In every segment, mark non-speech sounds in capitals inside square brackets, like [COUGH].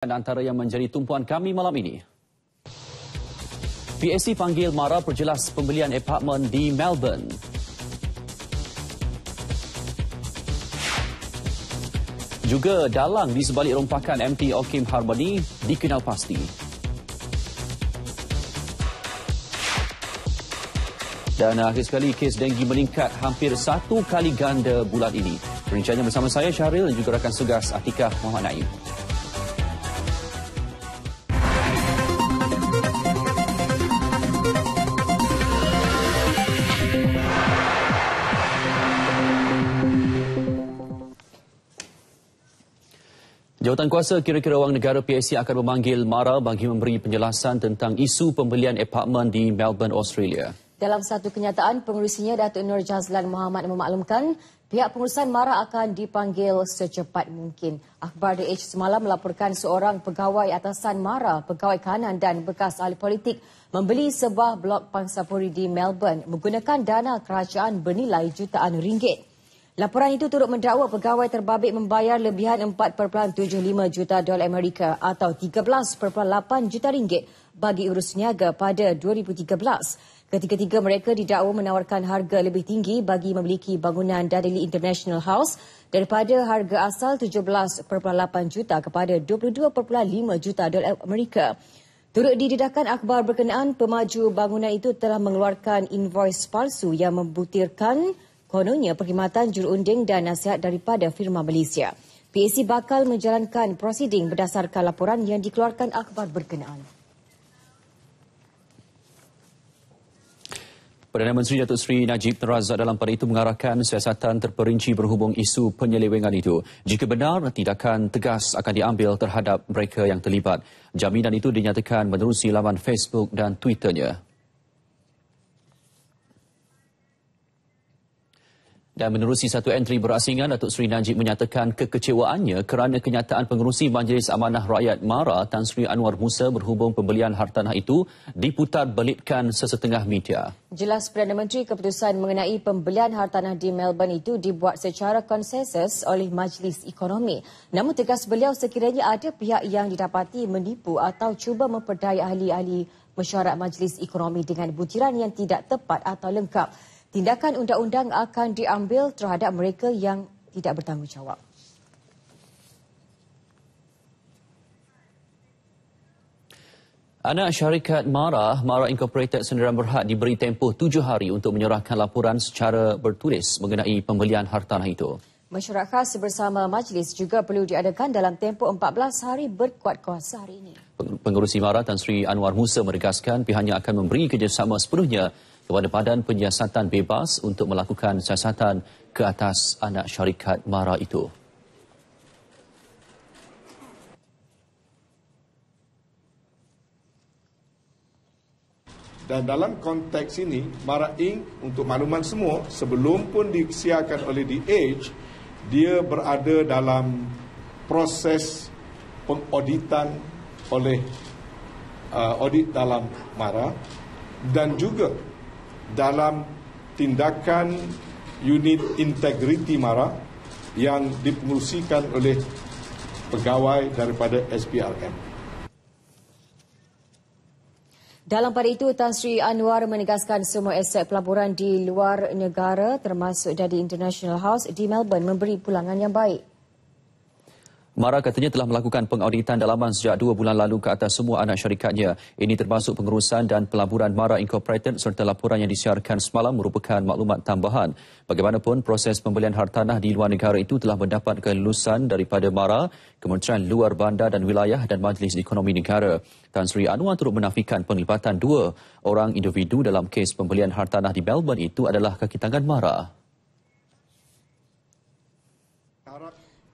dan antara yang menjadi tumpuan kami malam ini. PSC panggil mara perjelas pembelian apartmen di Melbourne. Juga dalang di sebalik rompakan MT Okim Harmony dikenal pasti. Dan akhir sekali, kes denggi meningkat hampir satu kali ganda bulan ini. Perincangan bersama saya, Syahril, dan juga rakan segas Atikah Muhammad Naim. Jawatan kuasa kira-kira wang negara PSC akan memanggil Mara bagi memberi penjelasan tentang isu pembelian apartmen di Melbourne, Australia. Dalam satu kenyataan, pengurusinya Datuk Nur Jazlan Muhammad memaklumkan pihak pengurusan Mara akan dipanggil secepat mungkin. Akhbar The Age semalam melaporkan seorang pegawai atasan Mara, pegawai kanan dan bekas ahli politik membeli sebuah blok pangsapuri di Melbourne menggunakan dana kerajaan bernilai jutaan ringgit. Laporan itu turut mendakwa pegawai terbabit membayar lebihan 4.75 juta dolar Amerika atau 13.8 juta ringgit bagi urus niaga pada 2013. Ketiga-tiga mereka didakwa menawarkan harga lebih tinggi bagi memiliki bangunan Dadeli International House daripada harga asal 17.8 juta kepada 22.5 juta dolar Amerika. Turut didedahkan akhbar berkenaan, pemaju bangunan itu telah mengeluarkan invoice palsu yang membutirkan Kononnya perkhidmatan jurunding dan nasihat daripada firma Malaysia. PAC bakal menjalankan prosiding berdasarkan laporan yang dikeluarkan akhbar berkenaan. Perdana Menteri Datuk Seri Najib Razak dalam pada itu mengarahkan siasatan terperinci berhubung isu penyelewengan itu. Jika benar, tindakan tegas akan diambil terhadap mereka yang terlibat. Jaminan itu dinyatakan menerusi laman Facebook dan Twitternya. Dan menerusi satu entry berasingan, Datuk Seri Najib menyatakan kekecewaannya kerana kenyataan pengerusi Majlis Amanah Rakyat Mara, Tan Sri Anwar Musa berhubung pembelian hartanah itu diputar belitkan sesetengah media. Jelas Perdana Menteri keputusan mengenai pembelian hartanah di Melbourne itu dibuat secara konsensus oleh Majlis Ekonomi. Namun tegas beliau sekiranya ada pihak yang didapati menipu atau cuba memperdaya ahli-ahli mesyuarat Majlis Ekonomi dengan butiran yang tidak tepat atau lengkap tindakan undang-undang akan diambil terhadap mereka yang tidak bertanggungjawab. Anak syarikat MARA, MARA Incorporated Sendirian Berhad diberi tempoh tujuh hari untuk menyerahkan laporan secara bertulis mengenai pembelian hartanah itu. Mesyuarat khas bersama majlis juga perlu diadakan dalam tempoh 14 hari berkuat kuasa hari ini. Pengurusi MARA Tan Sri Anwar Musa meregaskan pihaknya akan memberi kerjasama sepenuhnya kepada badan penyiasatan bebas untuk melakukan siasatan ke atas anak syarikat MARA itu. Dan dalam konteks ini, MARA Inc. untuk makluman semua sebelum pun disiarkan oleh The Age, dia berada dalam proses pengauditan oleh uh, audit dalam MARA dan juga dalam tindakan unit integriti MARA yang dipengurusikan oleh pegawai daripada SPRM. Dalam pada itu, Tan Sri Anwar menegaskan semua aset pelaburan di luar negara termasuk dari International House di Melbourne memberi pulangan yang baik. Mara katanya telah melakukan pengauditan dalaman sejak dua bulan lalu ke atas semua anak syarikatnya. Ini termasuk pengurusan dan pelaburan Mara Incorporated serta laporan yang disiarkan semalam merupakan maklumat tambahan. Bagaimanapun, proses pembelian hartanah di luar negara itu telah mendapat kelulusan daripada Mara, Kementerian Luar Bandar dan Wilayah dan Majlis Ekonomi Negara. Tan Sri Anwar turut menafikan penglibatan dua orang individu dalam kes pembelian hartanah di Melbourne itu adalah kakitangan Mara.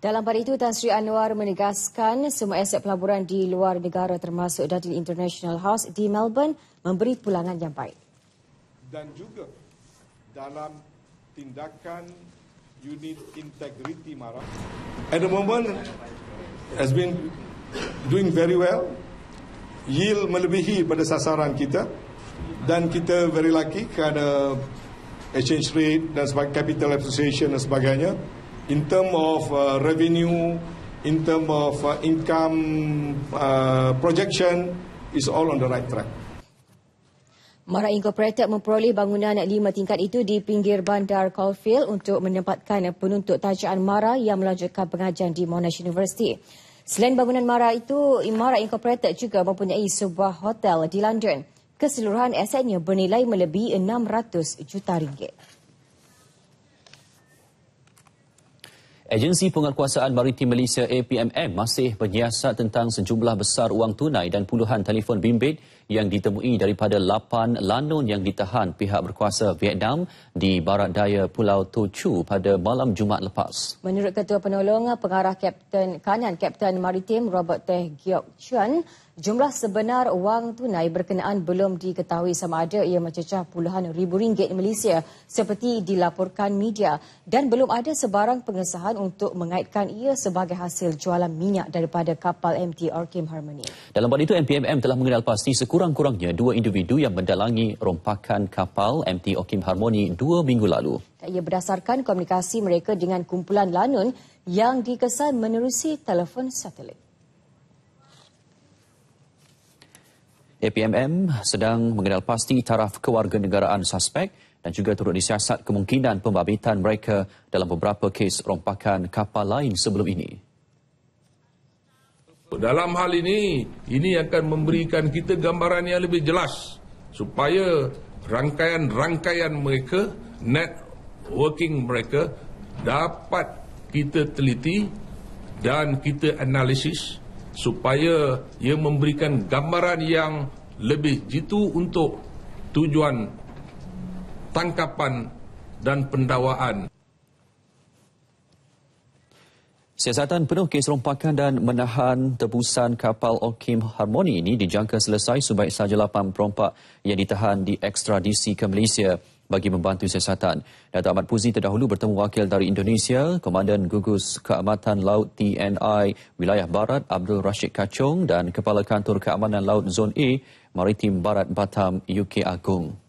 Dalam pada itu, Tan Sri Anwar menegaskan semua aset pelaburan di luar negara termasuk Dudley International House di Melbourne memberi pulangan yang baik. Dan juga dalam tindakan unit integriti mara. At the moment, has been doing very well. Yield melebihi pada sasaran kita dan kita very lucky kerana exchange rate dan sebagai capital appreciation dan sebagainya in term of uh, revenue, in term of uh, income uh, projection is all on the right track. Mara Incorporated memperoleh bangunan lima tingkat itu di pinggir bandar Caulfield untuk menempatkan penuntut tajaan Mara yang melanjutkan pengajian di Monash University. Selain bangunan Mara itu, Mara Incorporated juga mempunyai sebuah hotel di London. Keseluruhan asetnya bernilai melebihi 600 juta ringgit. Agensi Penguatkuasaan Maritim Malaysia APMM masih menyiasat tentang sejumlah besar wang tunai dan puluhan telefon bimbit yang ditemui daripada 8 lanun yang ditahan pihak berkuasa Vietnam di barat daya Pulau Tu Chu pada malam Jumaat lepas. Menurut Ketua Penolong Pengarah Kapten Kanan Kapten Maritim Robert Teh Giok Chuan, jumlah sebenar wang tunai berkenaan belum diketahui sama ada ia mencecah puluhan ribu ringgit Malaysia seperti dilaporkan media dan belum ada sebarang pengesahan untuk mengaitkan ia sebagai hasil jualan minyak daripada kapal MT Orkim Harmony. Dalam pada itu, MPMM telah mengenal pasti sekurang sekurang-kurangnya dua individu yang mendalangi rompakan kapal MT Okim Harmony dua minggu lalu. Ia berdasarkan komunikasi mereka dengan kumpulan lanun yang dikesan menerusi telefon satelit. APMM sedang mengenal pasti taraf kewarganegaraan suspek dan juga turut disiasat kemungkinan pembabitan mereka dalam beberapa kes rompakan kapal lain sebelum ini. Dalam hal ini, ini akan memberikan kita gambaran yang lebih jelas supaya rangkaian-rangkaian mereka, networking mereka dapat kita teliti dan kita analisis supaya ia memberikan gambaran yang lebih jitu untuk tujuan tangkapan dan pendawaan. Siasatan penuh kes rompakan dan menahan tebusan kapal Okim Harmony ini dijangka selesai sebaik sahaja lapan perompak yang ditahan di ekstradisi ke Malaysia bagi membantu siasatan. Datuk Ahmad Puzi terdahulu bertemu wakil dari Indonesia, Komandan Gugus Keamatan Laut TNI Wilayah Barat Abdul Rashid Kacong dan Kepala Kantor Keamanan Laut Zon A Maritim Barat Batam UK Agung.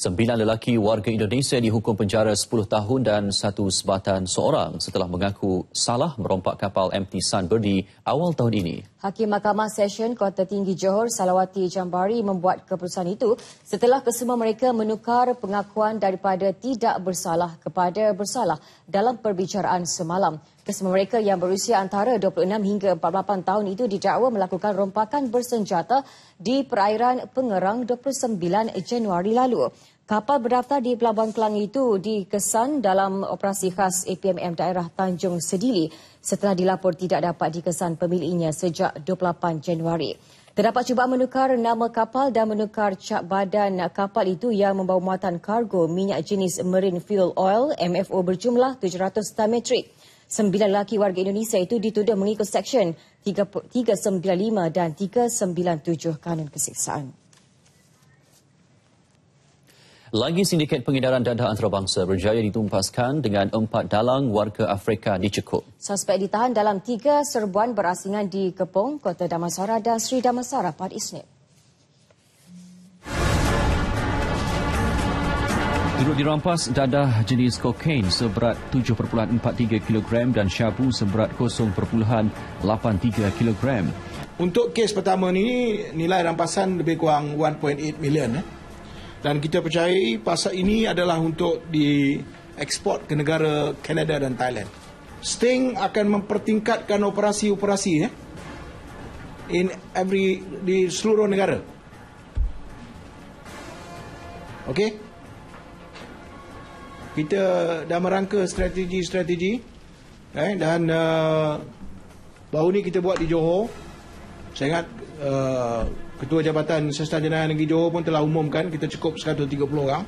Sembilan lelaki warga Indonesia dihukum penjara 10 tahun dan satu sebatan seorang setelah mengaku salah merompak kapal MT Sunbird di awal tahun ini. Hakim Mahkamah Session Kota Tinggi Johor Salawati Jambari membuat keputusan itu setelah kesemua mereka menukar pengakuan daripada tidak bersalah kepada bersalah dalam perbicaraan semalam. Kesemua mereka yang berusia antara 26 hingga 48 tahun itu didakwa melakukan rompakan bersenjata di perairan Pengerang 29 Januari lalu. Kapal berdaftar di Pelabuhan Kelang itu dikesan dalam operasi khas APMM daerah Tanjung Sedili setelah dilaporkan tidak dapat dikesan pemiliknya sejak 28 Januari. Terdapat cuba menukar nama kapal dan menukar cap badan kapal itu yang membawa muatan kargo minyak jenis Marine Fuel Oil MFO berjumlah 700 ton metrik. Sembilan lelaki warga Indonesia itu dituduh mengikut Seksyen 395 dan 397 Kanun Kesiksaan. Lagi sindiket pengedaran dadah antarabangsa berjaya ditumpaskan dengan empat dalang warga Afrika dicekup. Suspek ditahan dalam tiga serbuan berasingan di Kepung, Kota Damansara dan Sri Damansara pada Isnin. Turut dirampas dadah jenis kokain seberat 7.43 kg dan syabu seberat 0.83 kg. Untuk kes pertama ini, nilai rampasan lebih kurang 1.8 million. Eh? dan kita percayai pasar ini adalah untuk diekspor ke negara Kanada dan Thailand. Sting akan mempertingkatkan operasi-operasi eh, in every di seluruh negara. Okey. Kita dah merangka strategi-strategi eh, dan uh, baru ni kita buat di Johor. Saya ingat uh, Ketua Jabatan Sestan Jenayah Negeri Johor pun telah umumkan kita cukup 130 orang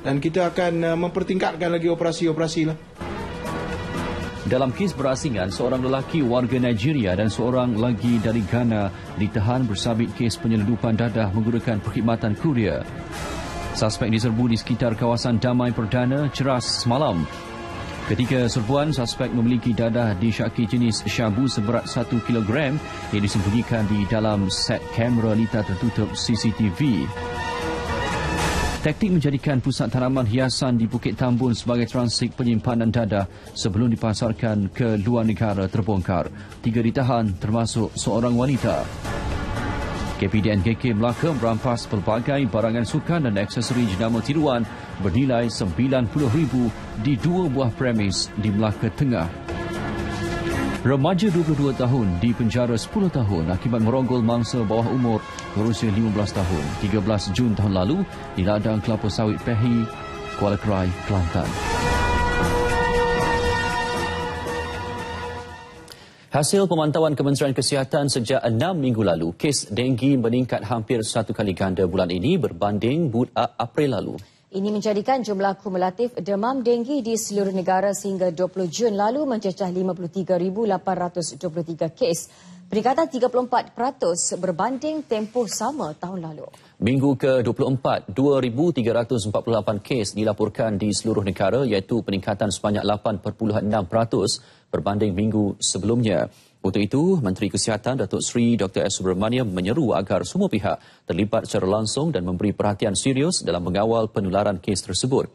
dan kita akan uh, mempertingkatkan lagi operasi-operasi lah. Dalam kes berasingan, seorang lelaki warga Nigeria dan seorang lagi dari Ghana ditahan bersabit kes penyeludupan dadah menggunakan perkhidmatan kuria. Suspek diserbu di sekitar kawasan Damai Perdana, Ceras, semalam Ketika serbuan, suspek memiliki dadah syaki jenis syabu seberat 1 kg yang disembunyikan di dalam set kamera lita tertutup CCTV. Taktik menjadikan pusat tanaman hiasan di Bukit Tambun sebagai transit penyimpanan dadah sebelum dipasarkan ke luar negara terbongkar. Tiga ditahan termasuk seorang wanita. KPDNKK Melaka merampas pelbagai barangan sukan dan aksesori jenama tiruan bernilai RM90,000 di dua buah premis di Melaka Tengah. Remaja 22 tahun dipenjara 10 tahun akibat merogol mangsa bawah umur berusia 15 tahun 13 Jun tahun lalu di ladang kelapa sawit Pehi, Kuala Krai, Kelantan. Hasil pemantauan Kementerian Kesihatan sejak enam minggu lalu, kes denggi meningkat hampir satu kali ganda bulan ini berbanding bulan April lalu. Ini menjadikan jumlah kumulatif demam denggi di seluruh negara sehingga 20 Jun lalu mencecah 53,823 kes. Peningkatan 34% berbanding tempoh sama tahun lalu. Minggu ke-24, 2,348 kes dilaporkan di seluruh negara iaitu peningkatan sebanyak 8.6% berbanding minggu sebelumnya. Untuk itu, Menteri Kesihatan Datuk Sri Dr. S. Subramaniam menyeru agar semua pihak terlibat secara langsung dan memberi perhatian serius dalam mengawal penularan kes tersebut.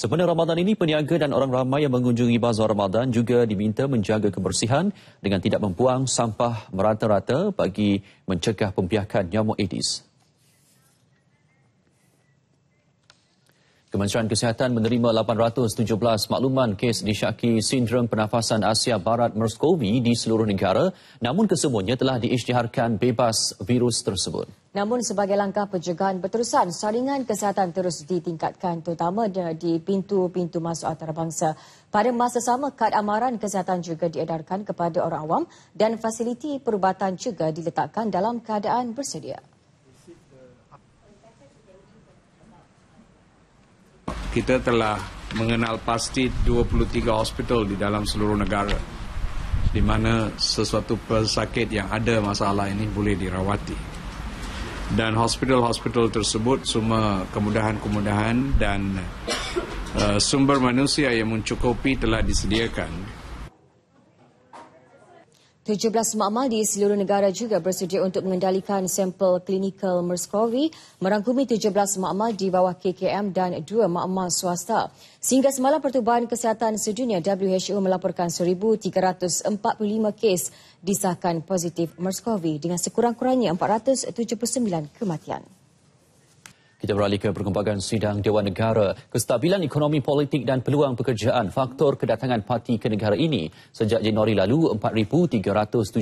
Sepanjang Ramadan ini, peniaga dan orang ramai yang mengunjungi bazar Ramadan juga diminta menjaga kebersihan dengan tidak membuang sampah merata-rata bagi mencegah pembiakan nyamuk Aedes. Kementerian Kesihatan menerima 817 makluman kes disyaki sindrom pernafasan Asia Barat MERS-CoV di seluruh negara namun kesemuanya telah diisytiharkan bebas virus tersebut. Namun sebagai langkah pencegahan berterusan, saringan kesihatan terus ditingkatkan terutama di pintu-pintu masuk antarabangsa. Pada masa sama, kad amaran kesihatan juga diedarkan kepada orang awam dan fasiliti perubatan juga diletakkan dalam keadaan bersedia. kita telah mengenal pasti 23 hospital di dalam seluruh negara di mana sesuatu pesakit yang ada masalah ini boleh dirawati. Dan hospital-hospital tersebut semua kemudahan-kemudahan dan uh, sumber manusia yang mencukupi telah disediakan 17 makmal di seluruh negara juga bersedia untuk mengendalikan sampel klinikal mers Merskowi merangkumi 17 makmal di bawah KKM dan 2 makmal swasta. Sehingga semalam Pertubuhan Kesihatan Sedunia WHO melaporkan 1,345 kes disahkan positif mers Merskowi dengan sekurang-kurangnya 479 kematian. Kita beralih ke perkembangan sidang Dewan Negara. Kestabilan ekonomi politik dan peluang pekerjaan faktor kedatangan parti ke negara ini. Sejak Januari lalu, 4,379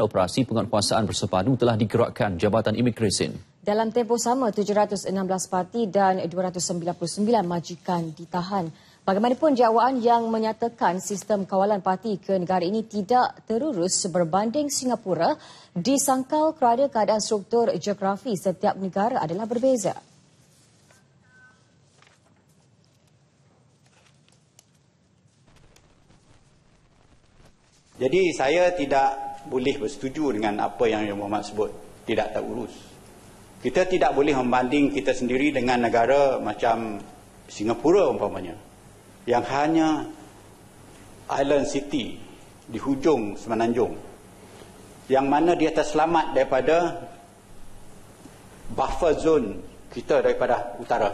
operasi penguatkuasaan bersepadu telah digerakkan Jabatan Imigresin. Dalam tempoh sama, 716 parti dan 299 majikan ditahan. Bagaimanapun Jawaan yang menyatakan sistem kawalan parti ke negara ini tidak terurus berbanding Singapura disangkal kerana keadaan struktur geografi setiap negara adalah berbeza. Jadi saya tidak boleh bersetuju dengan apa yang Yang Muhammad sebut tidak terurus. Kita tidak boleh membanding kita sendiri dengan negara macam Singapura umpamanya yang hanya island city di hujung semenanjung yang mana dia terselamat daripada buffer zone kita daripada utara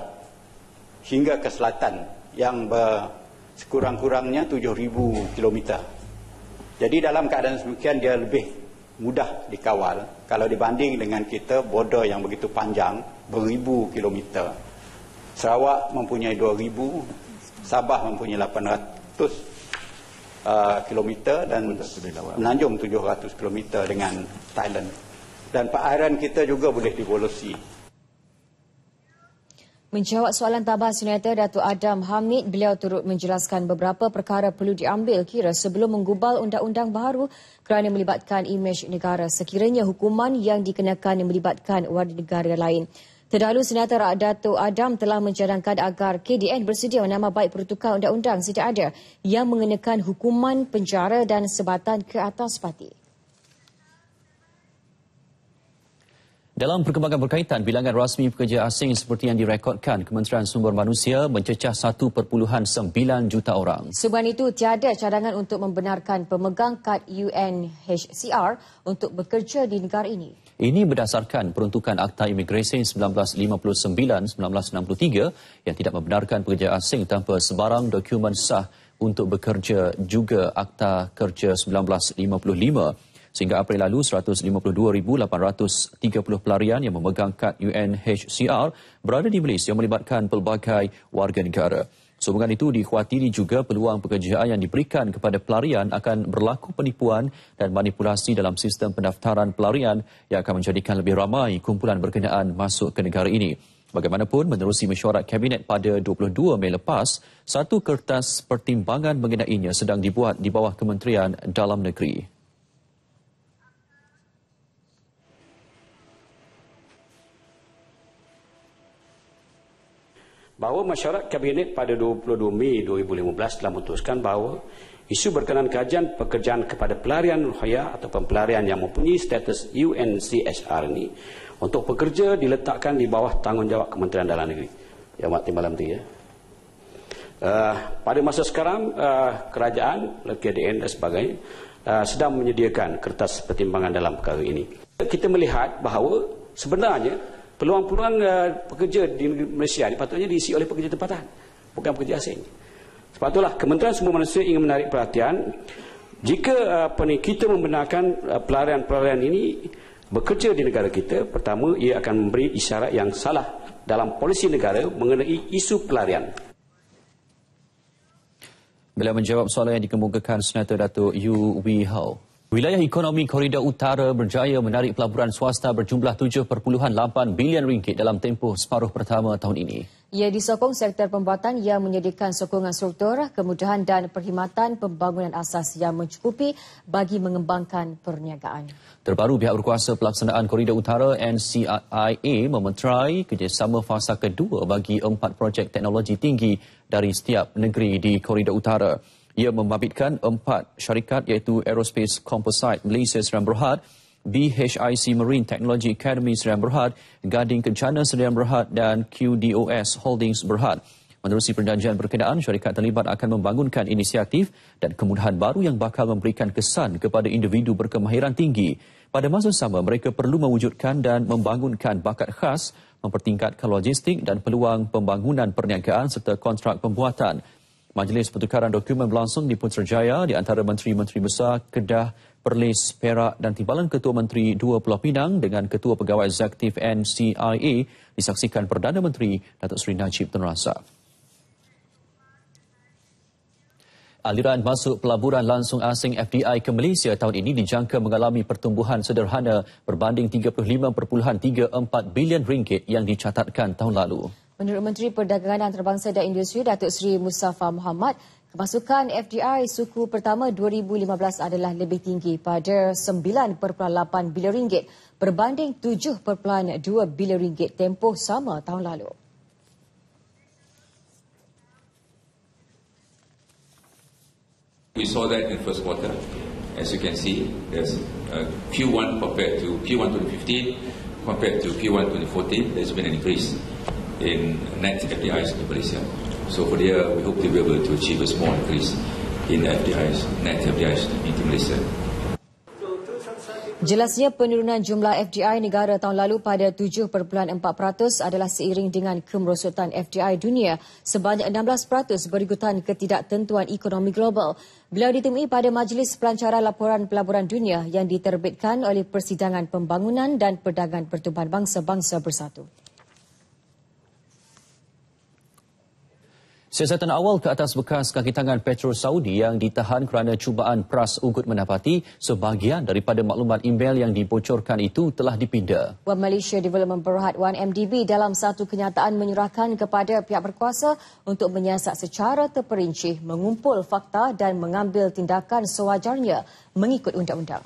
hingga ke selatan yang ber sekurang-kurangnya 7000 km. Jadi dalam keadaan semikian dia lebih mudah dikawal kalau dibanding dengan kita border yang begitu panjang beribu kilometer. Sarawak mempunyai Sabah mempunyai 800 uh, kilometer dan lah, Menanjung 700 kilometer dengan Thailand. Dan perairan kita juga boleh dievolusi. Menjawab soalan tabah Senator Datuk Adam Hamid, beliau turut menjelaskan beberapa perkara perlu diambil kira sebelum menggubal undang-undang baru kerana melibatkan imej negara sekiranya hukuman yang dikenakan melibatkan warga negara lain. Terdahulu Senator Datuk Adam telah mencadangkan agar KDN bersedia nama baik pertukar undang-undang sedia ada yang mengenakan hukuman penjara dan sebatan ke atas parti. Dalam perkembangan berkaitan, bilangan rasmi pekerja asing seperti yang direkodkan Kementerian Sumber Manusia mencecah 1.9 juta orang. Sebab itu, tiada cadangan untuk membenarkan pemegang kad UNHCR untuk bekerja di negara ini. Ini berdasarkan peruntukan Akta Imigresi 1959-1963 yang tidak membenarkan pekerja asing tanpa sebarang dokumen sah untuk bekerja juga Akta Kerja 1955. Sehingga April lalu, 152,830 pelarian yang memegang kad UNHCR berada di Malaysia melibatkan pelbagai warga negara. Sehubungan itu dikhawatiri juga peluang pekerjaan yang diberikan kepada pelarian akan berlaku penipuan dan manipulasi dalam sistem pendaftaran pelarian yang akan menjadikan lebih ramai kumpulan berkenaan masuk ke negara ini. Bagaimanapun, menerusi mesyuarat Kabinet pada 22 Mei lepas, satu kertas pertimbangan mengenainya sedang dibuat di bawah Kementerian Dalam Negeri. bahawa masyarakat kabinet pada 22 Mei 2015 telah memutuskan bahawa isu berkenaan kajian pekerjaan kepada pelarian Ruhaya atau pelarian yang mempunyai status UNCSR ini untuk pekerja diletakkan di bawah tanggungjawab Kementerian Dalam Negeri. Yang mati malam tu ya. Uh, pada masa sekarang uh, kerajaan, KDN dan sebagainya uh, sedang menyediakan kertas pertimbangan dalam perkara ini. Kita melihat bahawa sebenarnya peluang-peluang uh, pekerja di Malaysia patutnya diisi oleh pekerja tempatan bukan pekerja asing sebab itulah Kementerian Sumber Manusia ingin menarik perhatian jika eh, apa ni, kita membenarkan eh, pelarian-pelarian ini bekerja di negara kita, pertama ia akan memberi isyarat yang salah dalam polisi negara mengenai isu pelarian. Beliau menjawab soalan yang dikemukakan Senator Datuk Yu Wei Hao. Wilayah ekonomi Korida Utara berjaya menarik pelaburan swasta berjumlah 7.8 bilion ringgit dalam tempoh separuh pertama tahun ini. Ia disokong sektor pembuatan yang menyediakan sokongan struktur, kemudahan dan perkhidmatan pembangunan asas yang mencukupi bagi mengembangkan perniagaan. Terbaru pihak berkuasa pelaksanaan Korida Utara NCIA memeterai kerjasama fasa kedua bagi empat projek teknologi tinggi dari setiap negeri di Korida Utara. Ia membabitkan empat syarikat iaitu Aerospace Composite Malaysia Seram Berhad, BHIC Marine Technology Academy Seram Berhad, Gading Kencana Seram Berhad dan QDOS Holdings Berhad. Menerusi perjanjian berkenaan, syarikat terlibat akan membangunkan inisiatif dan kemudahan baru yang bakal memberikan kesan kepada individu berkemahiran tinggi. Pada masa sama, mereka perlu mewujudkan dan membangunkan bakat khas, mempertingkatkan logistik dan peluang pembangunan perniagaan serta kontrak pembuatan. Majlis pertukaran dokumen berlangsung di Putrajaya di antara menteri-menteri besar Kedah, Perlis, Perak dan timbalan Ketua Menteri Dua Pulau Pinang dengan Ketua Pegawai Eksekutif NCIA disaksikan Perdana Menteri Datuk Seri Najib Tun Razak. Aliran masuk pelaburan langsung asing FDI ke Malaysia tahun ini dijangka mengalami pertumbuhan sederhana berbanding 35.34 bilion ringgit yang dicatatkan tahun lalu. Menurut Menteri Perdagangan Antarabangsa dan Industri Datuk Seri Mustafa Muhammad, kemasukan FDI suku pertama 2015 adalah lebih tinggi pada 9.8 bilion ringgit berbanding 7.2 bilion ringgit tempoh sama tahun lalu. We saw that in the first quarter. As you can see, there's uh, Q1 compared to Q1 2015 compared to Q1 2014, there's been an increase in net FDIs in Malaysia. So for the year, we hope to be able to achieve a small increase in FDIs, net FDIs into Malaysia. Jelasnya penurunan jumlah FDI negara tahun lalu pada 7.4% adalah seiring dengan kemerosotan FDI dunia sebanyak 16% berikutan ketidaktentuan ekonomi global. Beliau ditemui pada Majlis Pelancaran Laporan Pelaburan Dunia yang diterbitkan oleh Persidangan Pembangunan dan Perdagangan Pertubuhan Bangsa-Bangsa Bersatu. Siasatan awal ke atas bekas kaki tangan Petrus Saudi yang ditahan kerana cubaan pras ugut mendapati sebahagian daripada maklumat email yang dibocorkan itu telah dipinda. One Malaysia Development Berhad 1MDB dalam satu kenyataan menyerahkan kepada pihak berkuasa untuk menyiasat secara terperinci, mengumpul fakta dan mengambil tindakan sewajarnya mengikut undang-undang.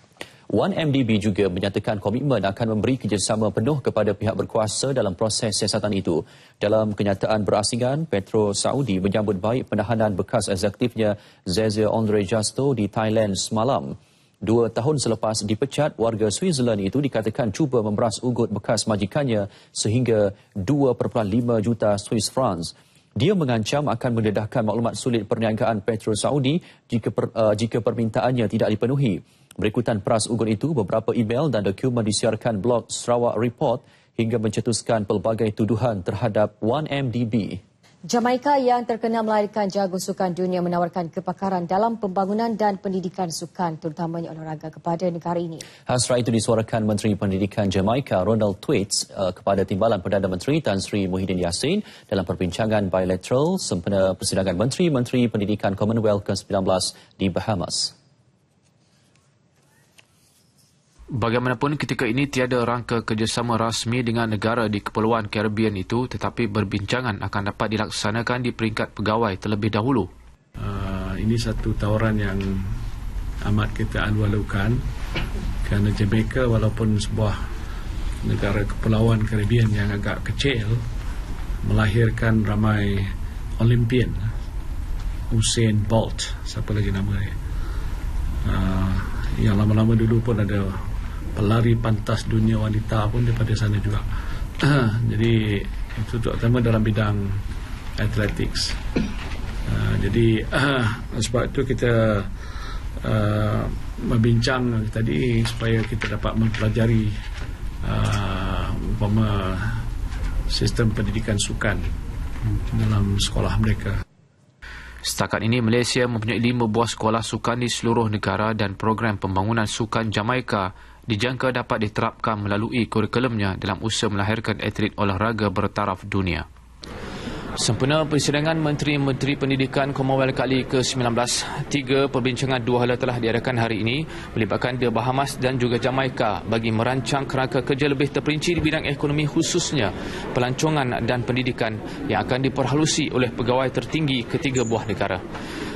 1MDB juga menyatakan komitmen akan memberi kerjasama penuh kepada pihak berkuasa dalam proses siasatan itu. Dalam kenyataan berasingan, Petro Saudi menyambut baik penahanan bekas eksekutifnya Zezia Andre Justo di Thailand semalam. Dua tahun selepas dipecat, warga Switzerland itu dikatakan cuba memeras ugut bekas majikannya sehingga 2.5 juta Swiss francs. Dia mengancam akan mendedahkan maklumat sulit perniagaan Petro Saudi jika, per, uh, jika permintaannya tidak dipenuhi. Berikutan peras ugun itu, beberapa email dan dokumen disiarkan blog Sarawak Report hingga mencetuskan pelbagai tuduhan terhadap 1MDB. Jamaika yang terkenal melahirkan jagung sukan dunia menawarkan kepakaran dalam pembangunan dan pendidikan sukan terutamanya olahraga kepada negara ini. Hasrat itu disuarakan Menteri Pendidikan Jamaika Ronald Tweets eh, kepada Timbalan Perdana Menteri Tan Sri Muhyiddin Yassin dalam perbincangan bilateral sempena persidangan Menteri-Menteri Pendidikan Commonwealth ke-19 di Bahamas. Bagaimanapun ketika ini tiada rangka kerjasama rasmi dengan negara di Kepulauan Caribbean itu tetapi berbincangan akan dapat dilaksanakan di peringkat pegawai terlebih dahulu. Uh, ini satu tawaran yang amat kita alu-alukan kerana Jamaica walaupun sebuah negara Kepulauan Caribbean yang agak kecil melahirkan ramai Olimpian Usain Bolt siapa lagi nama dia uh, yang lama-lama dulu pun ada pelari pantas dunia wanita pun daripada sana juga. [CLEARS THROAT] jadi itu terutama dalam bidang atletik. Uh, ah, jadi uh, [CLEARS THROAT] sebab itu kita uh, ah, membincang tadi supaya kita dapat mempelajari uh, umpama sistem pendidikan sukan dalam sekolah mereka. Setakat ini, Malaysia mempunyai lima buah sekolah sukan di seluruh negara dan program pembangunan sukan Jamaika dijangka dapat diterapkan melalui kurikulumnya dalam usaha melahirkan atlet olahraga bertaraf dunia. Sempena persidangan Menteri-Menteri Pendidikan Commonwealth kali ke-19, tiga perbincangan dua hala telah diadakan hari ini melibatkan The Bahamas dan juga Jamaica bagi merancang kerangka kerja lebih terperinci di bidang ekonomi khususnya pelancongan dan pendidikan yang akan diperhalusi oleh pegawai tertinggi ketiga buah negara.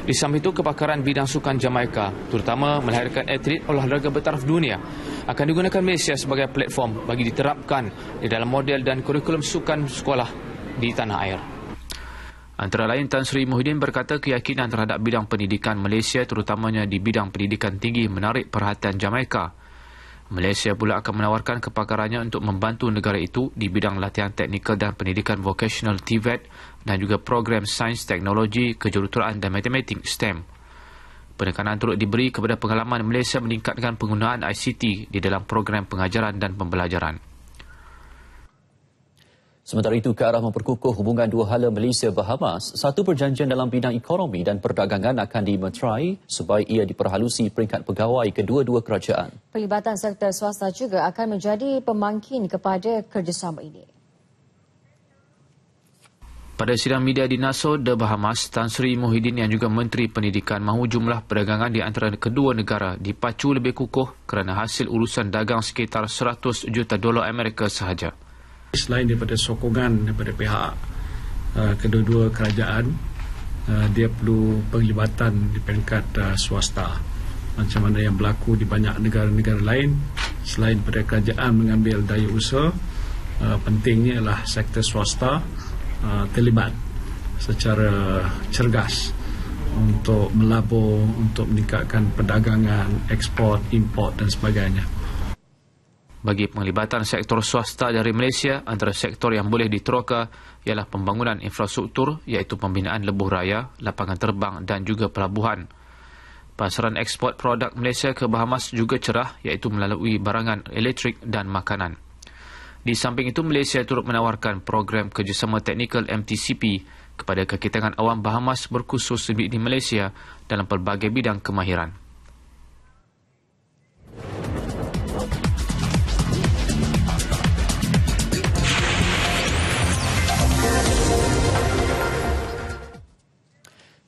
Di samping itu, kebakaran bidang sukan Jamaika, terutama melahirkan atlet olahraga bertaraf dunia, akan digunakan Malaysia sebagai platform bagi diterapkan di dalam model dan kurikulum sukan sekolah di tanah air. Antara lain, Tan Sri Muhyiddin berkata keyakinan terhadap bidang pendidikan Malaysia terutamanya di bidang pendidikan tinggi menarik perhatian Jamaika. Malaysia pula akan menawarkan kepakarannya untuk membantu negara itu di bidang latihan teknikal dan pendidikan vocational TVET dan juga program sains teknologi kejuruteraan dan matematik STEM. Penekanan turut diberi kepada pengalaman Malaysia meningkatkan penggunaan ICT di dalam program pengajaran dan pembelajaran. Sementara itu, ke arah memperkukuh hubungan dua hala Malaysia-Bahamas, satu perjanjian dalam bidang ekonomi dan perdagangan akan dimeterai supaya ia diperhalusi peringkat pegawai kedua-dua kerajaan. Pelibatan sektor swasta juga akan menjadi pemangkin kepada kerjasama ini. Pada sidang media di Nassau, The Bahamas, Tan Sri Muhyiddin yang juga Menteri Pendidikan mahu jumlah perdagangan di antara kedua negara dipacu lebih kukuh kerana hasil urusan dagang sekitar 100 juta dolar Amerika sahaja. Selain daripada sokongan daripada pihak uh, kedua-dua kerajaan, uh, dia perlu penglibatan di peringkat uh, swasta. Macam mana yang berlaku di banyak negara-negara lain, selain daripada kerajaan mengambil daya usaha, uh, pentingnya ialah sektor swasta Uh, terlibat secara cergas untuk melabur, untuk meningkatkan perdagangan, ekspor, import dan sebagainya. Bagi penglibatan sektor swasta dari Malaysia, antara sektor yang boleh diteroka ialah pembangunan infrastruktur iaitu pembinaan lebuh raya, lapangan terbang dan juga pelabuhan. Pasaran ekspor produk Malaysia ke Bahamas juga cerah iaitu melalui barangan elektrik dan makanan. Di samping itu, Malaysia turut menawarkan program kerjasama teknikal MTCP kepada kakitangan awam Bahamas berkhusus di Malaysia dalam pelbagai bidang kemahiran.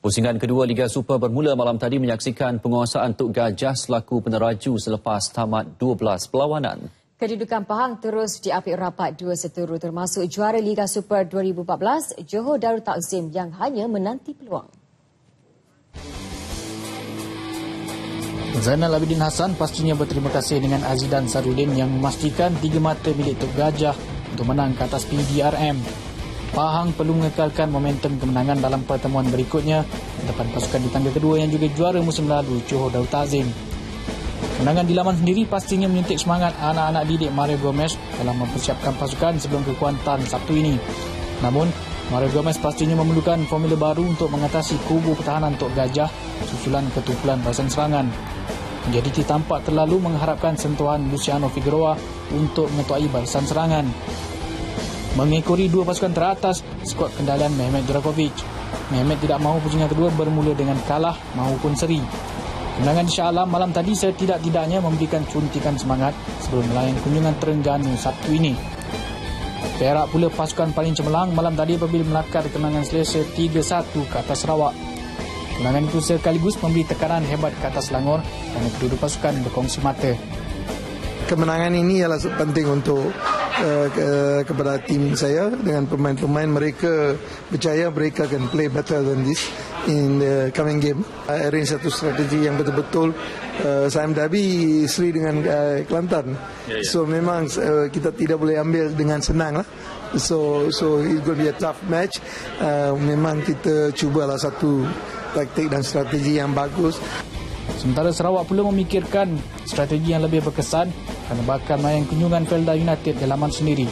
Pusingan kedua Liga Super bermula malam tadi menyaksikan penguasaan tuk Gajah selaku peneraju selepas tamat 12 perlawanan. Kedudukan Pahang terus diapit rapat dua seteru termasuk juara Liga Super 2014 Johor Darul Takzim yang hanya menanti peluang. Zainal Abidin Hassan pastinya berterima kasih dengan Azidan Sarudin yang memastikan tiga mata milik Tok Gajah untuk menang ke atas PDRM. Pahang perlu mengekalkan momentum kemenangan dalam pertemuan berikutnya depan pasukan di tangga kedua yang juga juara musim lalu Johor Darul Takzim. Kemenangan di laman sendiri pastinya menyuntik semangat anak-anak didik Mario Gomez dalam mempersiapkan pasukan sebelum ke Kuantan Sabtu ini. Namun, Mario Gomez pastinya memerlukan formula baru untuk mengatasi kubu pertahanan Tok Gajah susulan ketumpulan pasukan serangan. Jadi tampak terlalu mengharapkan sentuhan Luciano Figueroa untuk mengetuai barisan serangan. Mengikuri dua pasukan teratas, skuad kendalian Mehmet Drakovic. Mehmet tidak mahu pusingan kedua bermula dengan kalah maupun seri. Kemenangan Shah Alam malam tadi saya tidak-tidaknya memberikan cuntikan semangat sebelum melayan kunjungan Terengganu Sabtu ini. Perak pula pasukan paling cemerlang malam tadi apabila melakar kemenangan selesa 3-1 ke atas Sarawak. Kemenangan itu sekaligus memberi tekanan hebat ke atas Langor dan kedua-dua pasukan berkongsi mata. Kemenangan ini ialah penting untuk Uh, ke, kepada tim saya dengan pemain-pemain mereka percaya mereka akan play better than this in the coming game. I arrange satu strategi yang betul-betul uh, Sam Dabi Sri dengan uh, Kelantan. Yeah, yeah. So memang uh, kita tidak boleh ambil dengan senang lah. So so it going to be a tough match. Uh, memang kita cubalah satu taktik dan strategi yang bagus. Sementara Sarawak pula memikirkan strategi yang lebih berkesan kerana bakal main kunjungan Felda United di laman sendiri.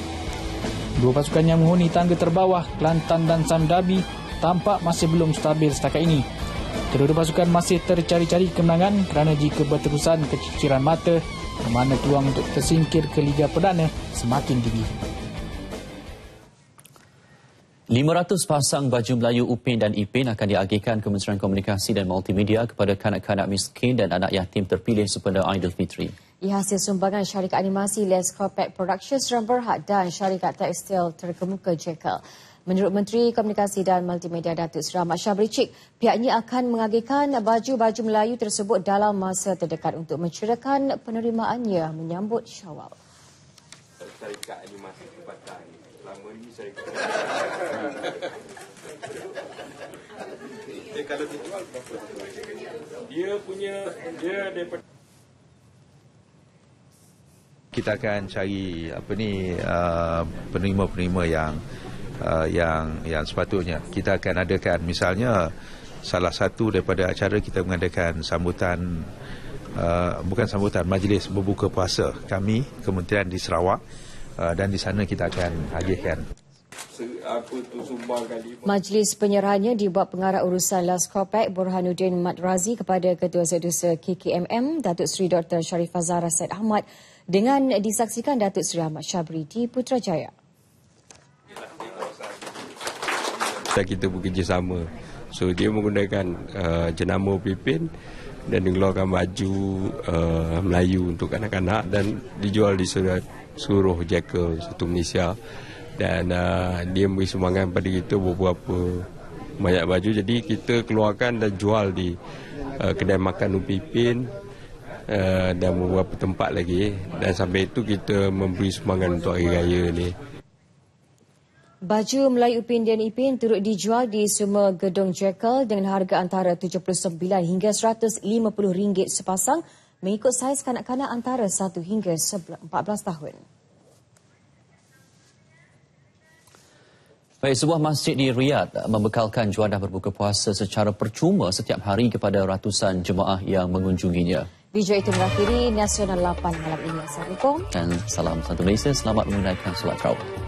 Dua pasukan yang menghuni tangga terbawah, Kelantan dan Sam Dabi tampak masih belum stabil setakat ini. Kedua-dua pasukan masih tercari-cari kemenangan kerana jika berterusan keciciran mata, mana peluang untuk tersingkir ke Liga Perdana semakin tinggi. 500 pasang baju Melayu Upin dan Ipin akan diagihkan Kementerian Komunikasi dan Multimedia kepada kanak-kanak miskin dan anak yatim terpilih sempena Fitri. Ia hasil sumbangan syarikat animasi Les Corpet Productions Rumberhat dan syarikat tekstil terkemuka Jekyll. Menurut Menteri Komunikasi dan Multimedia Datuk Seri Ahmad Shah Bericik, pihaknya akan mengagihkan baju-baju Melayu tersebut dalam masa terdekat untuk mencerahkan penerimaannya menyambut Syawal. Syarikat animasi tempatan. Selama ini syarikat. Dia kalau dijual Dia punya dia daripada kita akan cari apa ni uh, penerima-penerima yang Uh, yang yang sepatutnya kita akan adakan misalnya salah satu daripada acara kita mengadakan sambutan uh, bukan sambutan majlis berbuka puasa kami Kementerian di Sarawak uh, dan di sana kita akan hadirkan Majlis penyerahannya dibuat pengarah urusan Las Kopek Burhanuddin Mat Razi kepada Ketua Setusa KKMM Datuk Seri Dr. Sharifah Zahra Said Ahmad dengan disaksikan Datuk Seri Ahmad Syabri di Putrajaya. dan kita bekerjasama. So dia menggunakan uh, jenama pipin dan mengeluarkan baju uh, Melayu untuk anak-anak dan dijual di seluruh Jekyll satu Malaysia dan uh, dia memberi semangat pada kita beberapa banyak baju jadi kita keluarkan dan jual di uh, kedai makan Upipin uh, dan beberapa tempat lagi dan sampai itu kita memberi semangat untuk hari raya ni Baju Melayu Upin dan Ipin turut dijual di semua gedung Jekyll dengan harga antara RM79 hingga RM150 sepasang mengikut saiz kanak-kanak antara 1 hingga 14 tahun. Baik, sebuah masjid di Riyadh membekalkan juadah berbuka puasa secara percuma setiap hari kepada ratusan jemaah yang mengunjunginya. Video itu mengakhiri Nasional 8 malam ini. Assalamualaikum. Dan salam satu Malaysia. Selamat menggunakan solat terawak.